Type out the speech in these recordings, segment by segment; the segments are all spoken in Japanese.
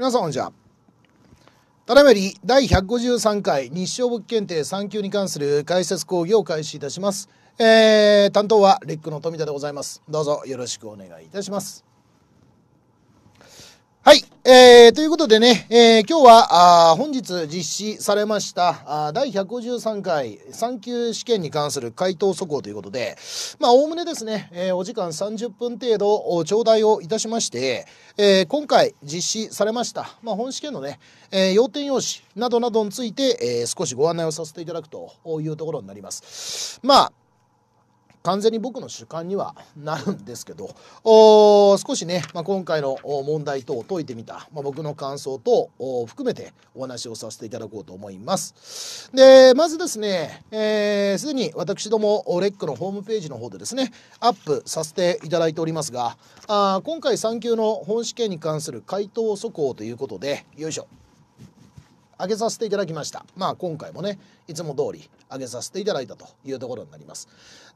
皆さんこんにちは。ただいより第153回日照物検定3級に関する解説講義を開始いたします。えー、担当はレックの富田でございます。どうぞよろしくお願いいたします。はい。えー、ということでね、えー、今日はあ本日実施されましたあ第153回3級試験に関する回答速報ということで、まあ、おおむねですね、えー、お時間30分程度頂戴をいたしまして、えー、今回実施されました、まあ、本試験のね、えー、要点用紙などなどについて、えー、少しご案内をさせていただくというところになります。まあ完全に僕の主観にはなるんですけど少しね、まあ、今回の問題等を解いてみた、まあ、僕の感想等を含めてお話をさせていただこうと思います。でまずですねすで、えー、に私どもレックのホームページの方でですねアップさせていただいておりますがあ今回3級の本試験に関する回答速報ということでよいしょ上げさせていただきました。まあ今回もね、いつも通り上げさせていただいたというところになります。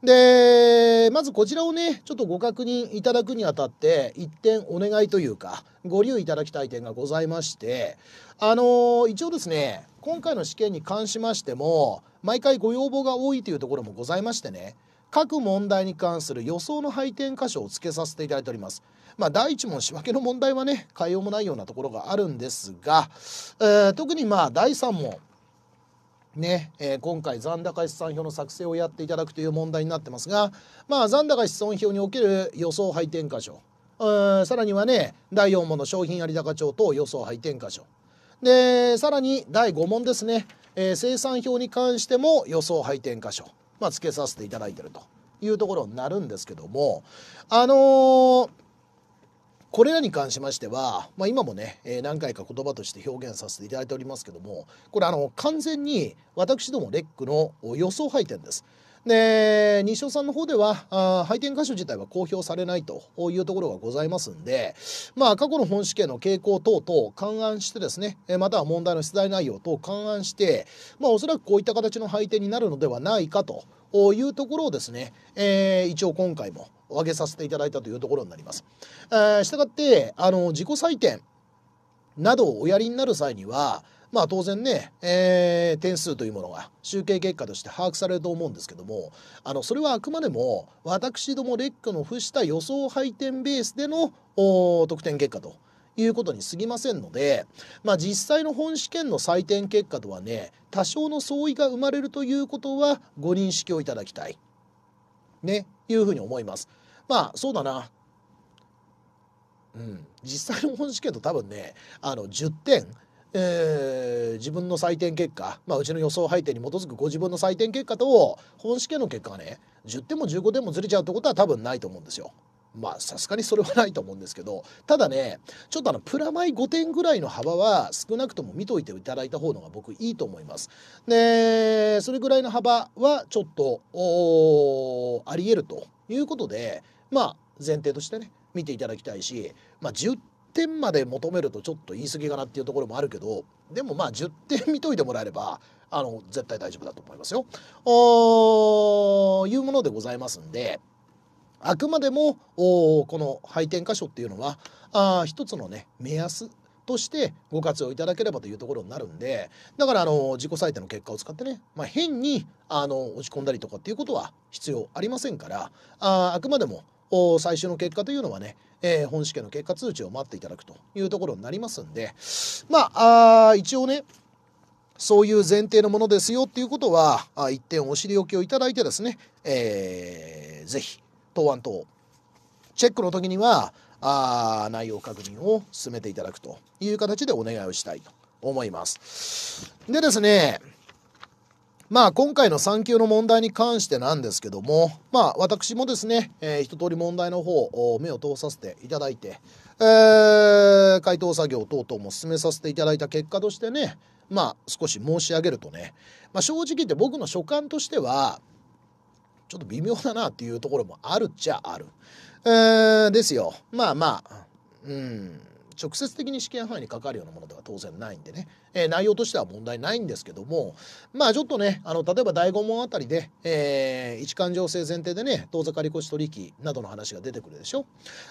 で、まずこちらをね、ちょっとご確認いただくにあたって、一点お願いというか、ご留意いただきたい点がございまして、あのー、一応ですね、今回の試験に関しましても、毎回ご要望が多いというところもございましてね、各問題に関する予想の配点箇所を付けさせていただいております。まあ、第1問仕分けの問題はね変えようもないようなところがあるんですが、えー、特にまあ第3問ねえー、今回残高試算表の作成をやっていただくという問題になってますが、まあ、残高試算表における予想配転箇所さらにはね第4問の商品有高帳等予想配転箇所でさらに第5問ですね、えー、生産表に関しても予想配転箇所、まあ、付けさせていただいてるというところになるんですけどもあのーこれらに関しましては、まあ、今もね、えー、何回か言葉として表現させていただいておりますけどもこれあの完全に私どもレックの予想配点です。で西尾さんの方ではあ配点箇所自体は公表されないというところがございますんで、まあ、過去の本試験の傾向等々勘案してですねまたは問題の出題内容等勘案して、まあ、おそらくこういった形の配点になるのではないかというところをですね、えー、一応今回もを挙げさせていただいたというところになります。えー、したがってあの自己採点などをおやりになる際にはまあ当然ね、えー、点数というものが集計結果として把握されると思うんですけどもあのそれはあくまでも私ども劣化の付した予想配点ベースでの得点結果ということに過ぎませんので、まあ、実際の本試験の採点結果とはね多少の相違が生まれるということはご認識をいただきたい、ね、いうふうに思います。まあそうだなうん実際の本試験と多分ねあの10点えー、自分の採点結果、まあ、うちの予想配点に基づくご自分の採点結果と本試験の結果がね10点も15点もずれちゃうってことは多分ないと思うんですよ。まあさすがにそれはないと思うんですけどただねちょっとあのプラマイ5点ぐらいの幅は少なくとも見といていただいた方のが僕いいと思います。でそれぐらいの幅はちょっとありえるということでまあ前提としてね見ていただきたいし、まあ、10点まで求めるとちょっと言い過ぎかなっていうところもあるけどでもまあ10点見といてもらえればあの絶対大丈夫だと思いますよ。おいうものでございますんであくまでもこの配点箇所っていうのはあ一つのね目安としてご活用いただければというところになるんでだからあの自己採点の結果を使ってね、まあ、変にあの落ち込んだりとかっていうことは必要ありませんからああくまでも最終の結果というのはね、えー、本試験の結果通知を待っていただくというところになりますんで、まあ、あ一応ね、そういう前提のものですよっていうことは、あ一点お知りきをいただいてですね、えー、ぜひ、答案等、チェックの時には、あ内容確認を進めていただくという形でお願いをしたいと思います。でですね、まあ今回の産休の問題に関してなんですけども、まあ私もですね、えー、一通り問題の方、を目を通させていただいて、えー、回答作業等々も進めさせていただいた結果としてね、まあ少し申し上げるとね、まあ、正直言って僕の所感としては、ちょっと微妙だなっていうところもあるっちゃある。えー、ですよ。まあまあ、うん。直接的に試験範囲にかかるようなものでは当然ないんでね、えー、内容としては問題ないんですけどもまあちょっとねあの例えば第5問あたりで、えー、一貫情勢前提でね当座借越取引などの話が出てくるでしょ。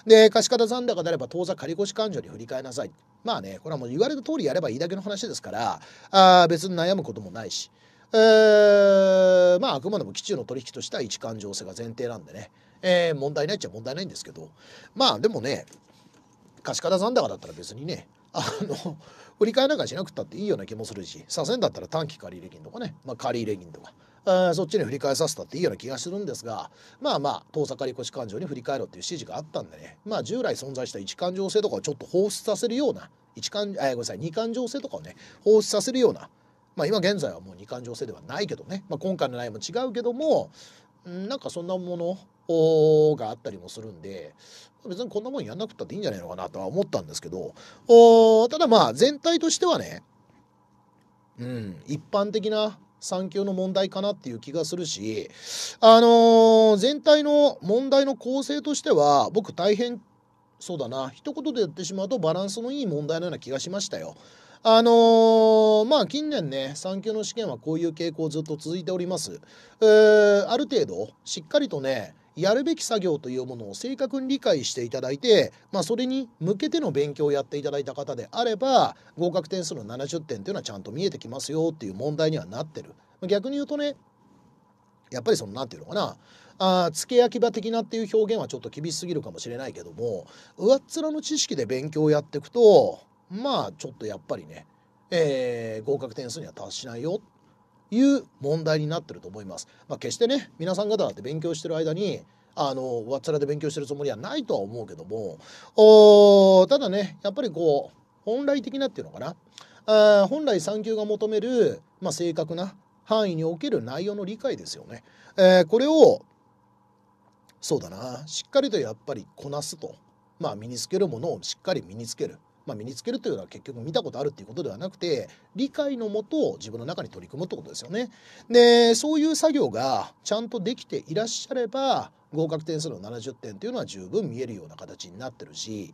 で貸方残高であれば当座借越勘定に振り替えなさい。まあねこれはもう言われた通りやればいいだけの話ですからあ別に悩むこともないし。えー、まああくまでも基中の取引としては一貫情勢が前提なんでね、えー、問題ないっちゃ問題ないんですけどまあでもね貸方残高だったら別にねあの売り替えなんかしなくったっていいような気もするし左遷だったら短期借入金とかね、まあ、借入金とか。あそっちに振り返させたっていいような気がするんですがまあまあ遠ざかり越勘定に振り返ろうっていう指示があったんでねまあ従来存在した一勘定制とかをちょっと放出させるような一勘あごめんなさい二勘定制とかをね放出させるようなまあ今現在はもう二勘定制ではないけどね、まあ、今回の内容も違うけどもなんかそんなものがあったりもするんで、別にこんなもんやんなくたっていいんじゃないのかなとは思ったんですけど、ただまあ全体としてはね、うん、一般的な産休の問題かなっていう気がするし、あのー、全体の問題の構成としては、僕大変、そうだな、一言で言ってしまうとバランスのいい問題のような気がしましたよ。あのー、まあ近年ね、産休の試験はこういう傾向ずっと続いております。えー、ある程度、しっかりとね、やるべき作業というものを正確に理解していただいて、まあ、それに向けての勉強をやっていただいた方であれば合格点数の70点というのはちゃんと見えてきますよっていう問題にはなってる。逆に言うとねやっぱりその何て言うのかなあ付け焼き場的なっていう表現はちょっと厳しすぎるかもしれないけども上っ面の知識で勉強をやっていくとまあちょっとやっぱりね、えー、合格点数には達しないよいう問題になってると思います。まあ、決してね皆さん方だって勉強してる間にあのわっつらで勉強してるつもりはないとは思うけどもおただねやっぱりこう本来的なっていうのかなあ本来産休が求める、まあ、正確な範囲における内容の理解ですよね。えー、これをそうだなしっかりとやっぱりこなすと、まあ、身につけるものをしっかり身につけるまあ、身につけるというのは結局見たことあるっていうことではなくて理解のもと自分の中に取り組むってことですよね。でそういう作業がちゃんとできていらっしゃれば合格点数の70点というのは十分見えるような形になってるし、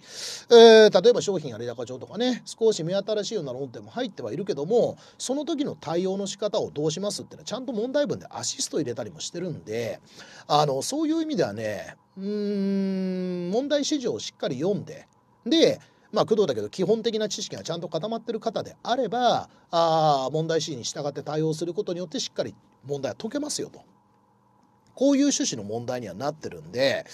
えー、例えば商品有課帳とかね少し目新しいような論点も入ってはいるけどもその時の対応の仕方をどうしますっていうのはちゃんと問題文でアシスト入れたりもしてるんであのそういう意味ではねうん問題指示をしっかり読んででまあ、工藤だけど基本的な知識がちゃんと固まってる方であればあ問題 C に従って対応することによってしっかり問題は解けますよと。こういう趣旨の問題にはなってるんで、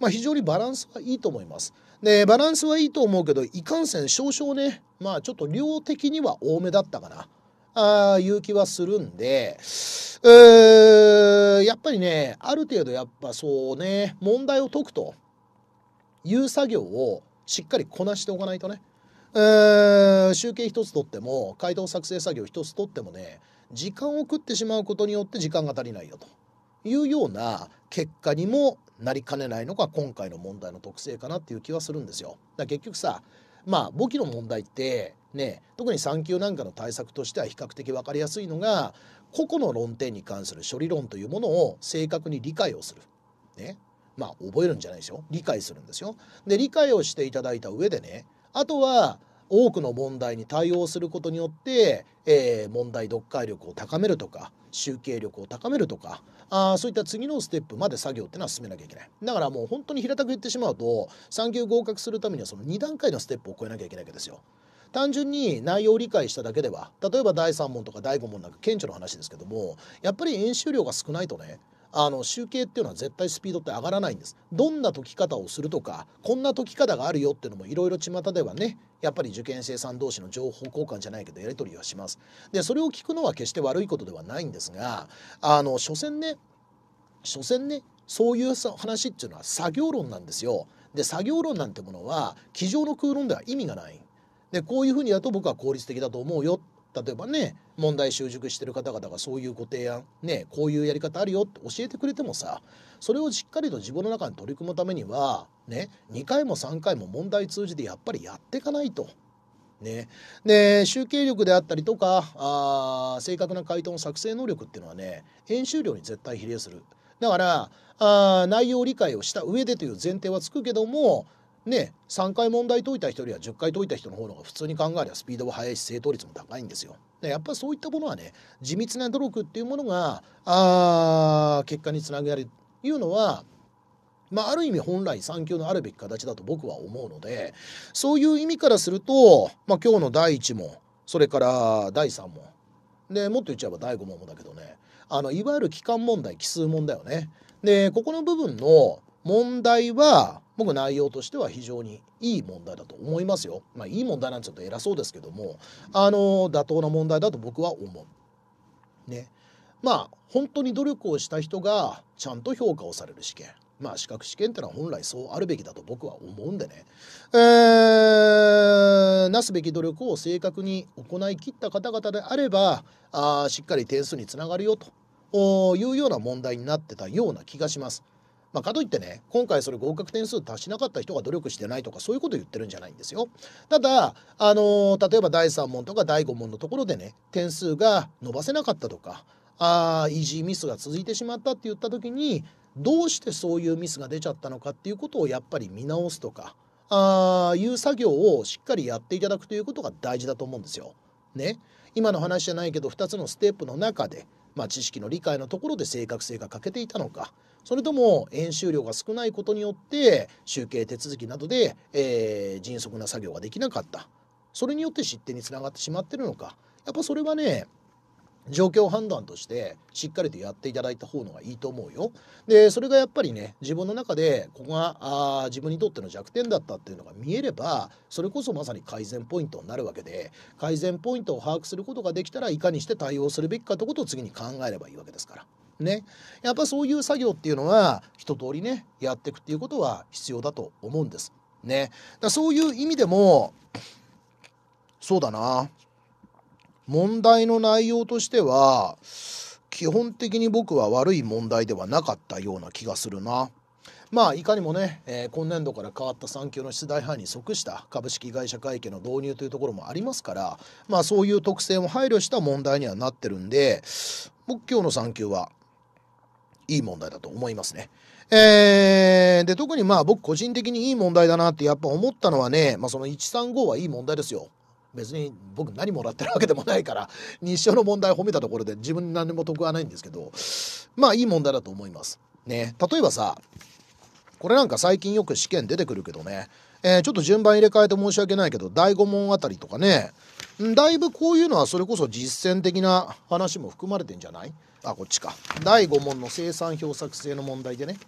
まあ、非常にバランスはいいと思います。でバランスはいいと思うけどいかんせん少々ねまあちょっと量的には多めだったかな。あいう気はするんで、えー、やっぱりねある程度やっぱそうね問題を解くという作業をしっかりこなしておかないとね、えー、集計一つとっても回答作成作業一つとってもね時間を食ってしまうことによって時間が足りないよというような結果にもなりかねないのが今回の問題の特性かなっていう気はするんですよ。だ結局さまあ簿記の問題ってね特に産休なんかの対策としては比較的分かりやすいのが個々の論点に関する処理論というものを正確に理解をする。ね、まあ覚えるんじゃないですよ理解するんですよ。で理解をしていただいた上でねあとは多くの問題に対応することによって、えー、問題読解力を高めるとか集計力を高めるとかあそういった次のステップまで作業っていうのは進めなきゃいけないだからもう本当に平たく言ってしまうと3級合格するためにはその2段階のステップを超えなきゃいけないわけですよ。単純に内容を理解しただけでは例えば第3問とか第5問なんか顕著の話ですけどもやっぱり演習量が少ないとねあの集計っていうのは絶対スピードって上がらないんですどんな解き方をするとかこんな解き方があるよっていうのもいろいろ巷ではねやっぱり受験生さん同士の情報交換じゃないけどやり取りはしますでそれを聞くのは決して悪いことではないんですがあの所詮ね所詮ねそういう話っていうのは作業論なんですよで作業論なんてものは机上の空論では意味がないでこういうふうにやると僕は効率的だと思うよ例えばね問題習熟してる方々がそういうご提案ねこういうやり方あるよって教えてくれてもさそれをしっかりと自分の中に取り組むためにはね2回も3回も問題通じてやっぱりやっていかないと。ね、で集計力であったりとかあ正確な回答の作成能力っていうのはね編集量に絶対比例するだからあ内容理解をした上でという前提はつくけどもね3回問題解いた人よりは10回解いた人の方が普通に考えればスピードも速いし正答率も高いんですよ。でやっぱそういったものはね地道な努力っていうものがあ結果につなげられるというのはまあ、ある意味本来産休のあるべき形だと僕は思うのでそういう意味からすると、まあ、今日の第1問それから第3問でもっと言っちゃえば第5問もだけどねあのいわゆる期間問題奇数問だよね。でここの部分の問題は僕内容としては非常にいい問題だと思いますよ。まあ、いい問題なんてちょっと偉そうですけども、あの、妥当な問題だと僕は思う。ね。まあ、本当に努力をした人がちゃんと評価をされる試験。まあ、資格試験ってのは本来そうあるべきだと僕は思うんでね。えー、なすべき努力を正確に行いきった方々であれば、あしっかり点数につながるよというような問題になってたような気がします。まあ、かといってね今回それ合格点数達しなかった人が努力してないとかそういうこと言ってるんじゃないんですよ。ただあの例えば第3問とか第5問のところでね点数が伸ばせなかったとかあイージーミスが続いてしまったって言った時にどうしてそういうミスが出ちゃったのかっていうことをやっぱり見直すとかあいう作業をしっかりやっていただくということが大事だと思うんですよ。ね今の話じゃないけど2つのステップの中でまあ、知識の理解のところで正確性が欠けていたのかそれとも演習量が少ないことによって集計手続きなどで、えー、迅速な作業ができなかったそれによって失点につながってしまってるのかやっぱそれはね状況判断としてしっかりとやっていただいた方のがいいと思うよ。でそれがやっぱりね自分の中でここがあ自分にとっての弱点だったっていうのが見えればそれこそまさに改善ポイントになるわけで改善ポイントを把握することができたらいかにして対応するべきかってことを次に考えればいいわけですから。ね、やっぱそういう作業っていうのは一通りねやっていくっていうことは必要だと思うんです。ね、だそういう意味でもそうだな問題の内容としては基本的に僕は悪い問題ではなかったような気がするな。まあ、いかにもね、えー、今年度から変わった産休の出題範囲に即した株式会社会計の導入というところもありますから、まあ、そういう特性も配慮した問題にはなってるんで、僕今日の産休はいい問題だと思いますね。えー、で、特にまあ僕個人的にいい問題だなってやっぱ思ったのはね、まあその135はいい問題ですよ。別に僕何もらってるわけでもないから日照の問題を褒めたところで自分に何も得はないんですけどまあいい問題だと思います。ね、例えばさこれなんか最近よく試験出てくるけどね、えー、ちょっと順番入れ替えて申し訳ないけど第5問あたりとかねだいぶこういうのはそれこそ実践的な話も含まれてんじゃないあこっちか第5問の生産表作成の問題でね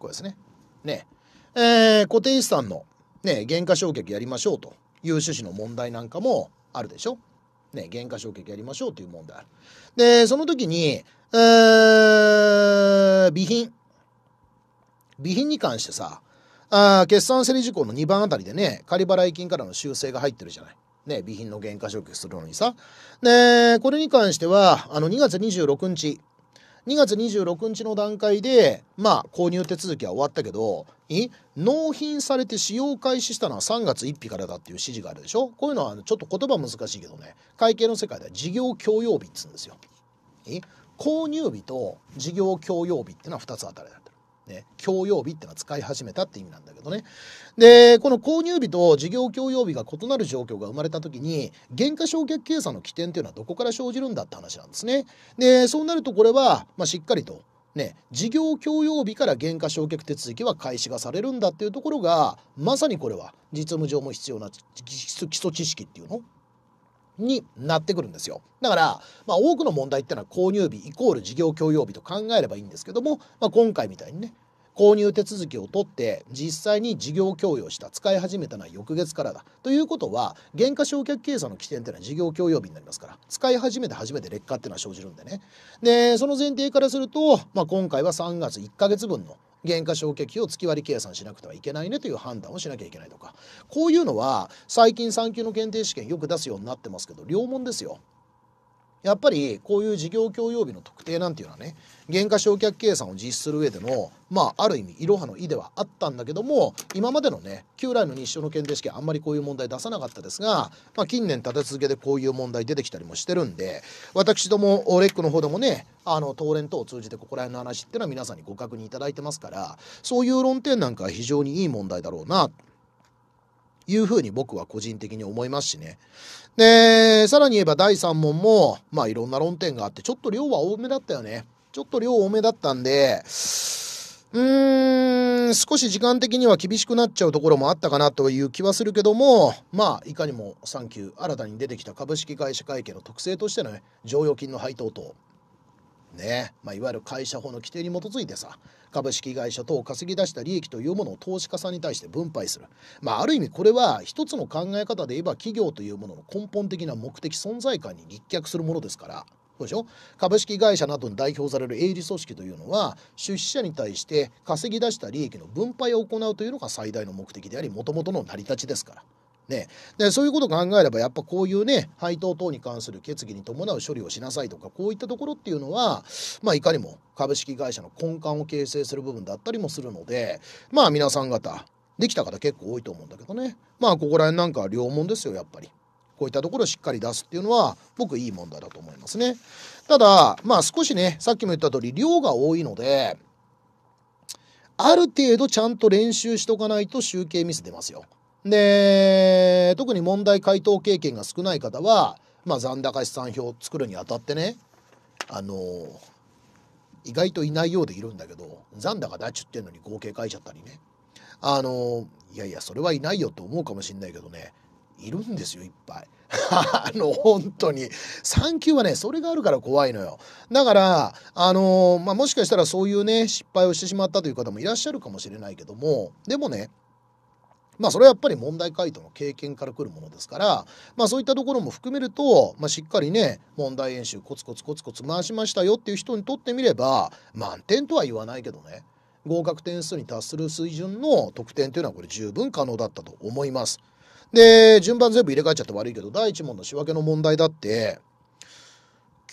これですねねえー、固定資産のね減価償却やりましょうという趣旨の問題なんかもあるでしょ。ね減価償却やりましょうという問題で、その時に、えー、備品。備品に関してさ、あ決算整理事項の2番あたりでね、仮払い金からの修正が入ってるじゃない。ね、備品の減価償却するのにさ。で、これに関しては、あの、2月26日、2月26日の段階で、まあ、購入手続きは終わったけど、納品されて使用開始したのは3月1日からだっていう指示があるでしょこういうのはちょっと言葉難しいけどね、会計の世界では事業供用日っつうんですよ。購入日と事業供用日っていうのは2つ当たりだった。ね、共用日ってのは使い始めたって意味なんだけどね。で、この購入日と事業共用日が異なる状況が生まれた時に、減価償却計算の起点っていうのはどこから生じるんだって話なんですね。で、そうなるとこれは、まあ、しっかりとね、事業共用日から減価償却手続きは開始がされるんだっていうところがまさにこれは実務上も必要な基礎知識っていうのになってくるんですよ。だから、まあ、多くの問題ってのは購入日イコール事業共用日と考えればいいんですけども、まあ、今回みたいにね購入手続きを取って実際に事業供与した使い始めたのは翌月からだということは減価償却計算の起点というのは事業供与日になりますから使い始めて初めて劣化っていうのは生じるんでねでその前提からすると、まあ、今回は3月1か月分の減価償却費を月割り計算しなくてはいけないねという判断をしなきゃいけないとかこういうのは最近3級の検定試験よく出すようになってますけど両門ですよやっぱりこういう事業共用日の特定なんていうのはね減価償却計算を実施する上でのまあある意味いろはの「意ではあったんだけども今までのね旧来の日照の検定試験あんまりこういう問題出さなかったですが、まあ、近年立て続けでこういう問題出てきたりもしてるんで私どもレックの方でもねあの東連等を通じてここら辺の話っていうのは皆さんにご確認いただいてますからそういう論点なんかは非常にいい問題だろうなというふうに僕は個人的に思いますしね。で、さらに言えば第3問も、まあいろんな論点があって、ちょっと量は多めだったよね。ちょっと量多めだったんで、うーん、少し時間的には厳しくなっちゃうところもあったかなという気はするけども、まあ、いかにも3級、新たに出てきた株式会社会計の特性としてのね、剰余金の配当等、ねまあ、いわゆる会社法の規定に基づいてさ株式会社等を稼ぎ出した利益というものを投資家さんに対して分配する、まあ、ある意味これは一つの考え方で言えば企業というものの根本的な目的存在感に立脚するものですからそうでしょ株式会社などに代表される営利組織というのは出資者に対して稼ぎ出した利益の分配を行うというのが最大の目的でありもともとの成り立ちですからね、でそういうことを考えればやっぱこういうね配当等に関する決議に伴う処理をしなさいとかこういったところっていうのは、まあ、いかにも株式会社の根幹を形成する部分だったりもするのでまあ皆さん方できた方結構多いと思うんだけどねまあここら辺なんかは両門ですよやっぱり。こういったところをしっかり出すっていうのは僕いい問題だと思いますね。ただまあ少しねさっきも言った通り量が多いのである程度ちゃんと練習しとかないと集計ミス出ますよ。で、特に問題回答経験が少ない方は、まあ、残高資産表を作るにあたってね、あの意外といないようでいるんだけど、残高だっちゅってんのに合計書いちゃったりね。あのいやいや、それはいないよと思うかもしんないけどね、いるんですよ、いっぱい。あの、本当に。産級はね、それがあるから怖いのよ。だから、あのまあ、もしかしたらそういうね、失敗をしてしまったという方もいらっしゃるかもしれないけども、でもね、まあ、それはやっぱり問題解答の経験からくるものですから、まあ、そういったところも含めると、まあ、しっかりね問題演習コツコツコツコツ回しましたよっていう人にとってみれば満点とは言わないけどね合格点数に達する水準の得点というのはこれ十分可能だったと思います。で順番全部入れ替えちゃって悪いけど第1問の仕分けの問題だって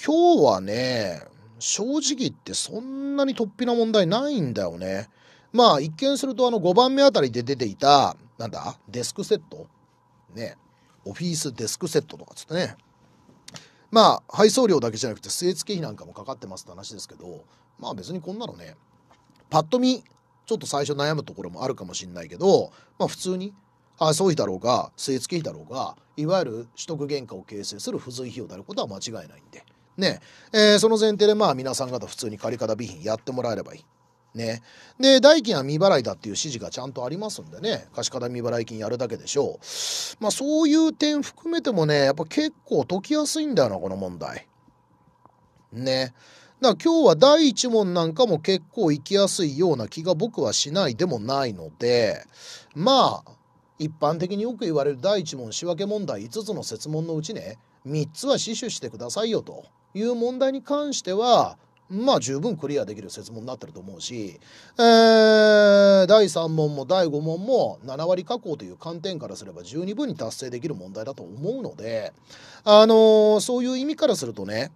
今日はね正直言ってそんなに突飛な問題ないんだよね。まあ一見するとあの5番目あたりで出ていた、なんだデスクセットね。オフィスデスクセットとかつってね。まあ配送料だけじゃなくて据え付け費なんかもかかってますって話ですけど、まあ別にこんなのね、パッと見、ちょっと最初悩むところもあるかもしんないけど、まあ普通に配送費だろうが、据え付け費だろうが、いわゆる取得原価を形成する付随費用であることは間違いないんで。ねえー、その前提でまあ皆さん方普通に借方備品やってもらえればいい。ね。で、代金は未払いだっていう指示がちゃんとありますんでね、貸方未払い金やるだけでしょう。まあそういう点含めてもね、やっぱ結構解きやすいんだよな、この問題。ね。だから今日は第1問なんかも結構行きやすいような気が僕はしないでもないので、まあ、一般的によく言われる第1問仕分け問題5つの設問のうちね、3つは死守してくださいよという問題に関しては、まあ十分クリアできる説問になってると思うし、え第3問も第5問も7割加工という観点からすれば十二分に達成できる問題だと思うので、あのそういう意味からするとね、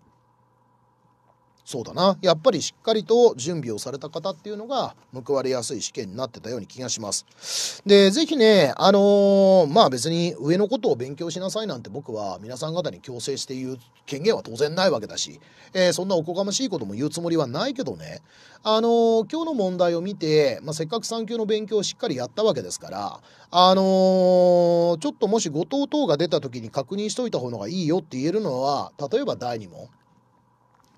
そうだなやっぱりしっかりと準備をされた方っていうのが報われやすい試験になってたように気がします。で是非ねあのー、まあ別に上のことを勉強しなさいなんて僕は皆さん方に強制して言う権限は当然ないわけだし、えー、そんなおこがましいことも言うつもりはないけどねあのー、今日の問題を見て、まあ、せっかく3級の勉強をしっかりやったわけですからあのちょっともし後藤等が出た時に確認しといた方がいいよって言えるのは例えば第2問。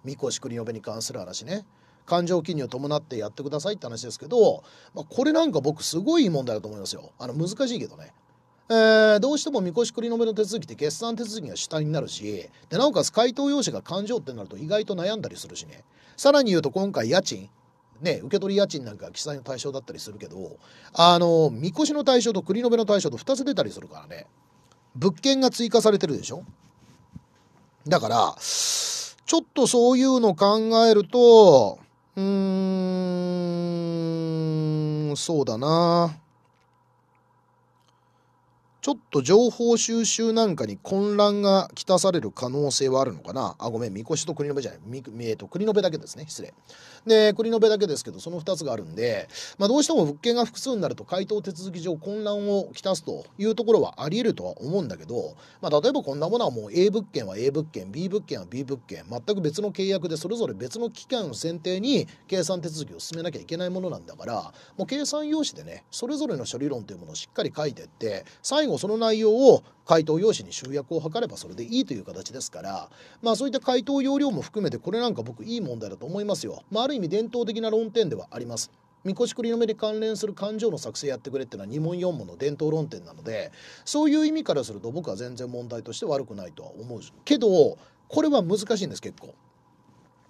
神輿栗延に関する話ね感情金入を伴ってやってくださいって話ですけど、まあ、これなんか僕すごいいい問題だと思いますよあの難しいけどねえー、どうしてもみこし繰り延べの手続きって決算手続きが主体になるしでなおかつ回答用紙が勘定ってなると意外と悩んだりするしねさらに言うと今回家賃ね受け取り家賃なんか記載の対象だったりするけどあのみこしの対象と繰り延べの対象と2つ出たりするからね物件が追加されてるでしょだからちょっとそういうの考えると、うーん、そうだな。ちょっと情報収集なんかに混乱がきたされる可能性はあるのかなあ、ごめん、みこしと国のべじゃない。みえっ、と、国のべだけですね。失礼。で、繰延だけですけど、その2つがあるんで、まあ、どうしても物件が複数になると回答手続き上混乱をきたすというところはあり得るとは思うんだけど、まあ、例えばこんなものはもう A 物件は A 物件、B 物件は B 物件、全く別の契約でそれぞれ別の期間を選定に計算手続きを進めなきゃいけないものなんだから、もう計算用紙でね、それぞれの処理論というものをしっかり書いていって、最後その内容を回答用紙に集約を図ればそれでいいという形ですから、まあそういった回答要領も含めてこれなんか僕いい問題だと思いますよ。まある意味伝統的な論点ではあります。みこしくりの目で関連する感情の作成やってくれっていうのは2問4問の伝統論点なのでそういう意味からすると僕は全然問題として悪くないとは思うけどこれは難しいんです結構。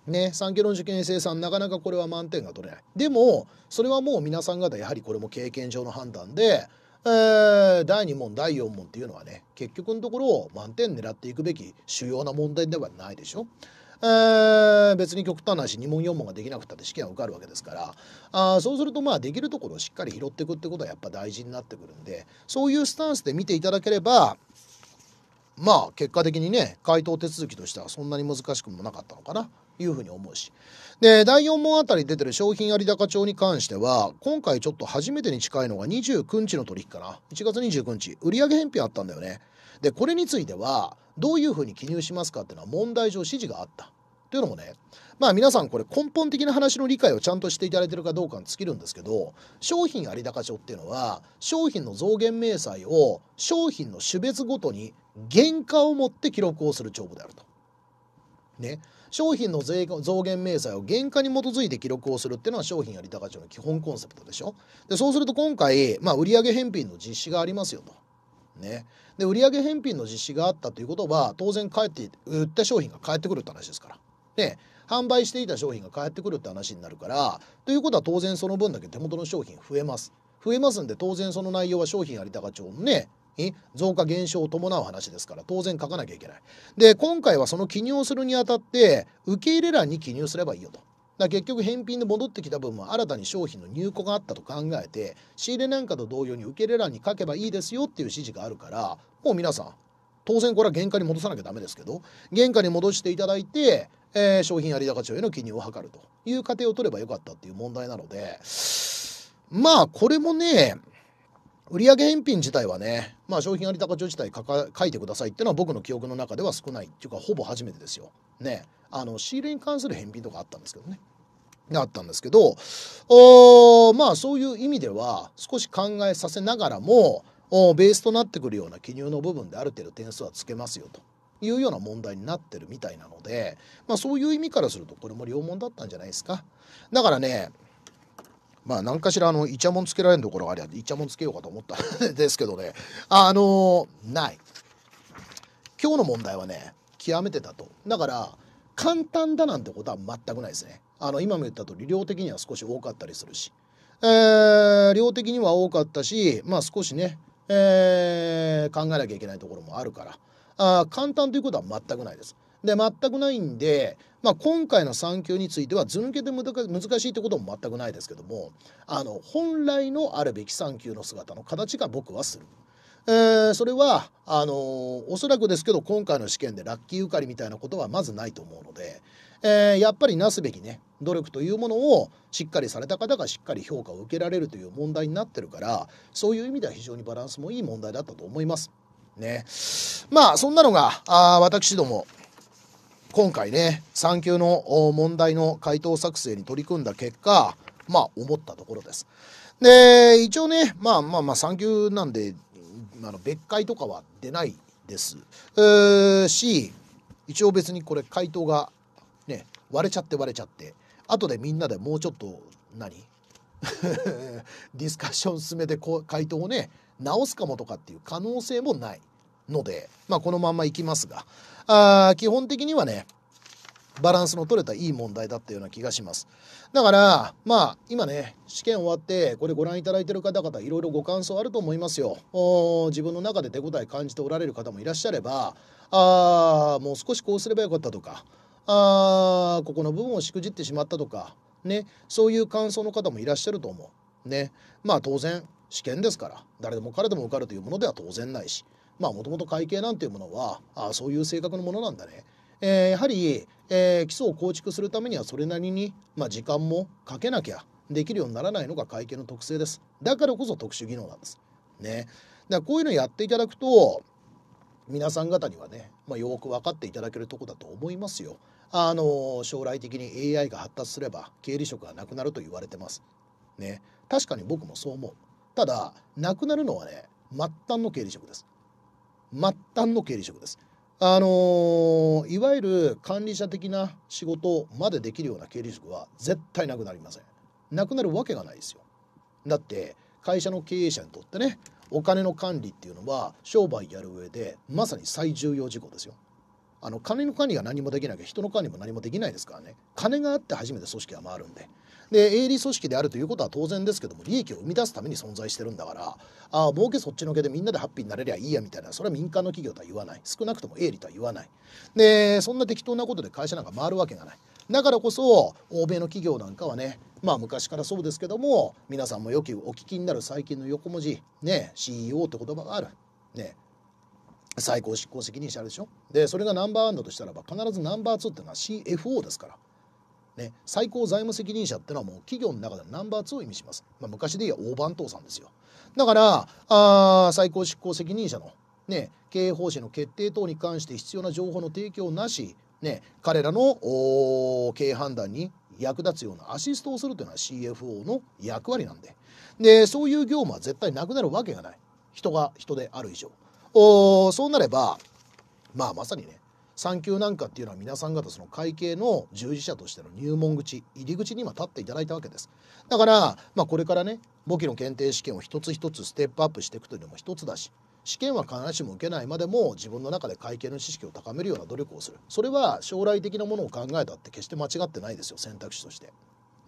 ね、三経論受験生さんなかなかこれは満点が取れないでもそれはもう皆さん方やはりこれも経験上の判断で、えー、第2問第4問っていうのはね結局のところ満点狙っていくべき主要な問題ではないでしょ。えー、別に極端なし2問4問ができなくたって試験は受かるわけですからあそうするとまあできるところをしっかり拾っていくってことはやっぱ大事になってくるんでそういうスタンスで見ていただければまあ結果的にね回答手続きとしてはそんなに難しくもなかったのかないうふうに思うしで第4問あたり出てる商品有高帳に関しては今回ちょっと初めてに近いのが29日の取引かな1月29日売上返品あったんだよねでこれについてはどういうふうに記入しますかっていうのは問題上指示があった。というのもねまあ皆さんこれ根本的な話の理解をちゃんとしていただいてるかどうかに尽きるんですけど商品有高帳っていうのは商品の増減明細を商品の種別ごとに原価を持って記録をする帳簿であると。ね、商品の税増減明細を原価に基づいて記録をするっていうのは商品有高帳の基本コンセプトでしょでそうすると今回、まあ、売上返品の実施がありますよとね、で売上返品の実施があったということは当然返って売った商品が返ってくるって話ですから。で販売していた商品が返ってくるって話になるからということは当然その分だけ手元の商品増えます。増えますんで当然その内容は商品有高帳のね増加減少を伴う話ですから当然書かなきゃいけない。で今回はその記入をするにあたって受け入れ欄に記入すればいいよと。だ結局返品で戻ってきた分も新たに商品の入庫があったと考えて仕入れなんかと同様に受け入れ欄に書けばいいですよっていう指示があるからもう皆さん当然これは原価に戻さなきゃダメですけど原価に戻していただいて、えー、商品有高帳への記入を図るという過程を取ればよかったっていう問題なのでまあこれもね売上返品自体はねまあ、商品有高帳自体書か書いてくださいっていうのは僕の記憶の中では少ないっていうかほぼ初めてですよ。ねあの仕入れに関する返品とかあったんですけどね。あったんですけどおまあそういう意味では少し考えさせながらもおベースとなってくるような記入の部分である程度点数はつけますよというような問題になってるみたいなので、まあ、そういう意味からするとこれも良問だったんじゃないですか。だからねまあ何かしらあのイチャモンつけられるところがありゃイチャモンつけようかと思ったん ですけどねあのー、ない今日の問題はね極めてだとだから簡単だなんてことは全くないですねあの今も言ったとり量的には少し多かったりするし、えー、量的には多かったしまあ少しね、えー、考えなきゃいけないところもあるからあ簡単ということは全くないですで全くないんでまあ、今回の産休については図抜けで難しいってことも全くないですけどもあの本来のあるべき産休の姿の形が僕はする。えー、それはあのー、おそらくですけど今回の試験でラッキー受かりみたいなことはまずないと思うので、えー、やっぱりなすべきね努力というものをしっかりされた方がしっかり評価を受けられるという問題になってるからそういう意味では非常にバランスもいい問題だったと思います。ね、まあそんなのがあ私ども今回ね3級の問題の回答作成に取り組んだ結果まあ思ったところです。で一応ねまあまあまあ3級なんであの別解とかは出ないです、ー、し一応別にこれ回答がね割れちゃって割れちゃって後でみんなでもうちょっと何 ディスカッション進めてこ回答をね直すかもとかっていう可能性もないのでまあこのまんまいきますが、あ基本的にはね、バランスの取れたいい問題だったような気がします。だから、まあ、今ね、試験終わって、これご覧いただいてる方々、いろいろご感想あると思いますよ。自分の中で手応え感じておられる方もいらっしゃれば、あもう少しこうすればよかったとか、あここの部分をしくじってしまったとか、ね、そういう感想の方もいらっしゃると思う。ね、まあ当然、試験ですから、誰でも彼でも受かるというものでは当然ないし。まあもともと会計なんていうものはあそういう性格のものなんだね。えー、やはり、えー、基礎を構築するためにはそれなりに、まあ、時間もかけなきゃできるようにならないのが会計の特性です。だからこそ特殊技能なんです。ね。だこういうのやっていただくと皆さん方にはね、まあ、よく分かっていただけるとこだと思いますよ。あの将来的に AI が発達すれば経理職がなくなると言われてます。ね、確かに僕もそう思う。ただなくなるのはね末端の経理職です。末端の経理職です。あのー、いわゆる管理者的な仕事までできるような経理職は絶対なくなりません。なくなるわけがないですよ。だって会社の経営者にとってねお金の管理っていうのは商売やる上でまさに最重要事項ですよ。あの金の管理が何もできなきゃ人の管理も何もできないですからね金があって初めて組織は回るんでで営利組織であるということは当然ですけども利益を生み出すために存在してるんだからああ儲けそっちのけでみんなでハッピーになれりゃいいやみたいなそれは民間の企業とは言わない少なくとも営利とは言わないでそんな適当なことで会社なんか回るわけがないだからこそ欧米の企業なんかはねまあ昔からそうですけども皆さんもよくお聞きになる最近の横文字ね CEO って言葉があるね最高執行責任者でしょでそれがナンバーワンだとしたらば必ずナンバーツーっていうのは CFO ですからね、最高財務責任者ってのはもう企業の中でのナンバー2を意味します。まあ、昔で言えば大番頭さんですよ。だから、あ最高執行責任者の、ね、経営方針の決定等に関して必要な情報の提供なし、ね、彼らの経営判断に役立つようなアシストをするというのは CFO の役割なんででそういう業務は絶対なくなるわけがない人が人である以上おそうなればまあまさにね産休なんかっていうのは皆さん方その会計の従事者としての入門口入り口に今立っていただいたわけですだから、まあ、これからね簿記の検定試験を一つ一つステップアップしていくというのも一つだし試験は必ずしも受けないまでも自分の中で会計の知識を高めるような努力をするそれは将来的なものを考えたって決して間違ってないですよ選択肢として。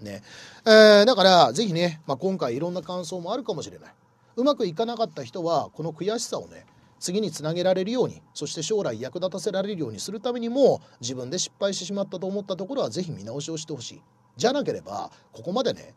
ねえー、だから是非ね、まあ、今回いろんな感想もあるかもしれない。うまくいかなかった人はこの悔しさをね次につなげられるようにそして将来役立たせられるようにするためにも自分で失敗してしまったと思ったところは是非見直しをしてほしいじゃなければここまでね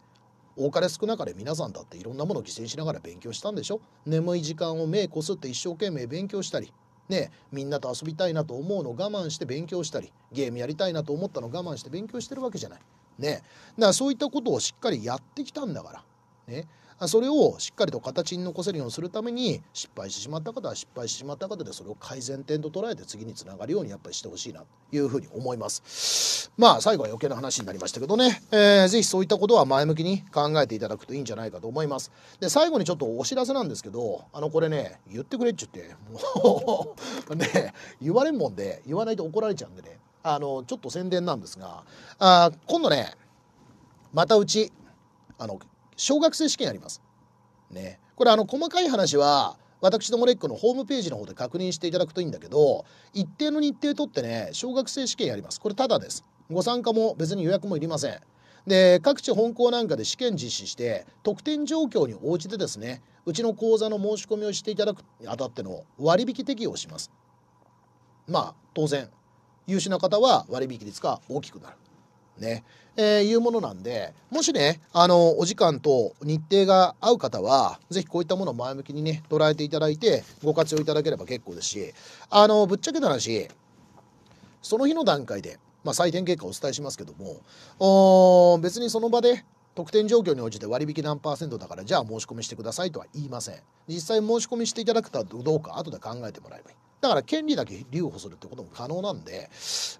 多かれ少なかれ皆さんだっていろんなものを犠牲しながら勉強したんでしょ眠い時間を目こすって一生懸命勉強したりねみんなと遊びたいなと思うの我慢して勉強したりゲームやりたいなと思ったの我慢して勉強してるわけじゃないねだからそういったことをしっかりやってきたんだからねそれをしっかりと形に残せるようにするために失敗してしまった方は失敗してしまった方でそれを改善点と捉えて次につながるようにやっぱりしてほしいなというふうに思いますまあ最後は余計な話になりましたけどね、えー、ぜひそういったことは前向きに考えていただくといいんじゃないかと思いますで最後にちょっとお知らせなんですけどあのこれね言ってくれっちゅってもう ね言われんもんで言わないと怒られちゃうんでねあのちょっと宣伝なんですがあ今度ねまたうちあの小学生試験あります。ね、これあの細かい話は私どもレックのホームページの方で確認していただくといいんだけど一定の日程取ってね小学生試験やりますこれただですご参加も別に予約もいりませんで各地本校なんかで試験実施して得点状況に応じてですねうちの講座の申し込みをしていただくにあたっての割引適用をしますまあ当然優秀な方は割引率が大きくなるね、えー、いうものなんで、もしね、あの、お時間と日程が合う方は、是非こういったものを前向きにね、捉えていただいて、ご活用いただければ結構ですし、あの、ぶっちゃけた話、その日の段階で、まあ、採点結果をお伝えしますけども、お別にその場で、特典状況に応じて割引何パーセントだからじゃあ申し込みしてくださいとは言いません実際申し込みしていただくと、どうか後で考えてもらえばいいだから権利だけ留保するってことも可能なんで、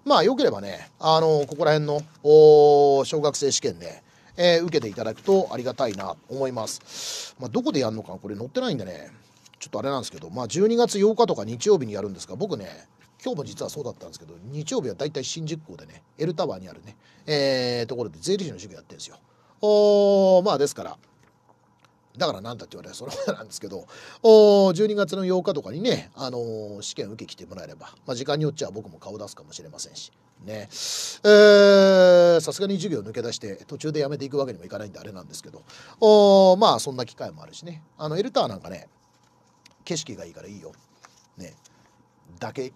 まあ、よければね、あの、ここら辺の、お小学生試験で、えー、受けていただくとありがたいなと思います。まあ、どこでやるのかこれ載ってないんでね、ちょっとあれなんですけど、まあ、12月8日とか日曜日にやるんですが、僕ね、今日も実はそうだったんですけど、日曜日はだいたい新宿校でね、L タワーにあるね、えー、ところで税理士の授業やってるんですよ。おまあ、ですから、だからなんだって言われたらそれなんですけど、お12月の8日とかにね、あのー、試験受け来てもらえれば、まあ、時間によっちゃ僕も顔出すかもしれませんし、ね。さすがに授業抜け出して途中でやめていくわけにもいかないんであれなんですけど、おまあそんな機会もあるしね。あの、エルターなんかね、景色がいいからいいよ。ね。だけ、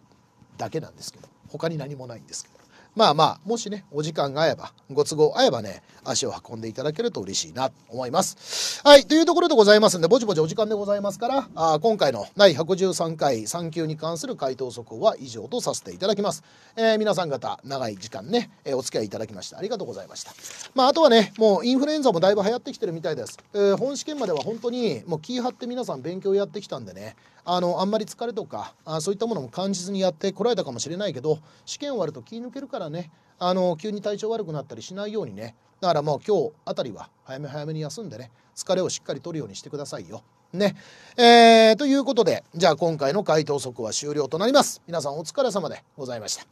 だけなんですけど、他に何もないんですけど。まあまあ、もしね、お時間が合えば、ご都合合えばね、足を運んでいただけると嬉しいなと思います。はい、というところでございますんで、ぼちぼちお時間でございますから、あ今回の第113回産休に関する回答速報は以上とさせていただきます。えー、皆さん方、長い時間ね、えー、お付き合いいただきましてありがとうございました。まあ、あとはね、もうインフルエンザもだいぶ流行ってきてるみたいです。えー、本試験までは本当にもう気張って皆さん勉強やってきたんでね、あのあんまり疲れとかあそういったものも感じずにやってこられたかもしれないけど試験終わると気抜けるからねあの急に体調悪くなったりしないようにねだからもう今日あたりは早め早めに休んでね疲れをしっかりとるようにしてくださいよ。ね。えー、ということでじゃあ今回の回答速は終了となります。皆さんお疲れ様でございました。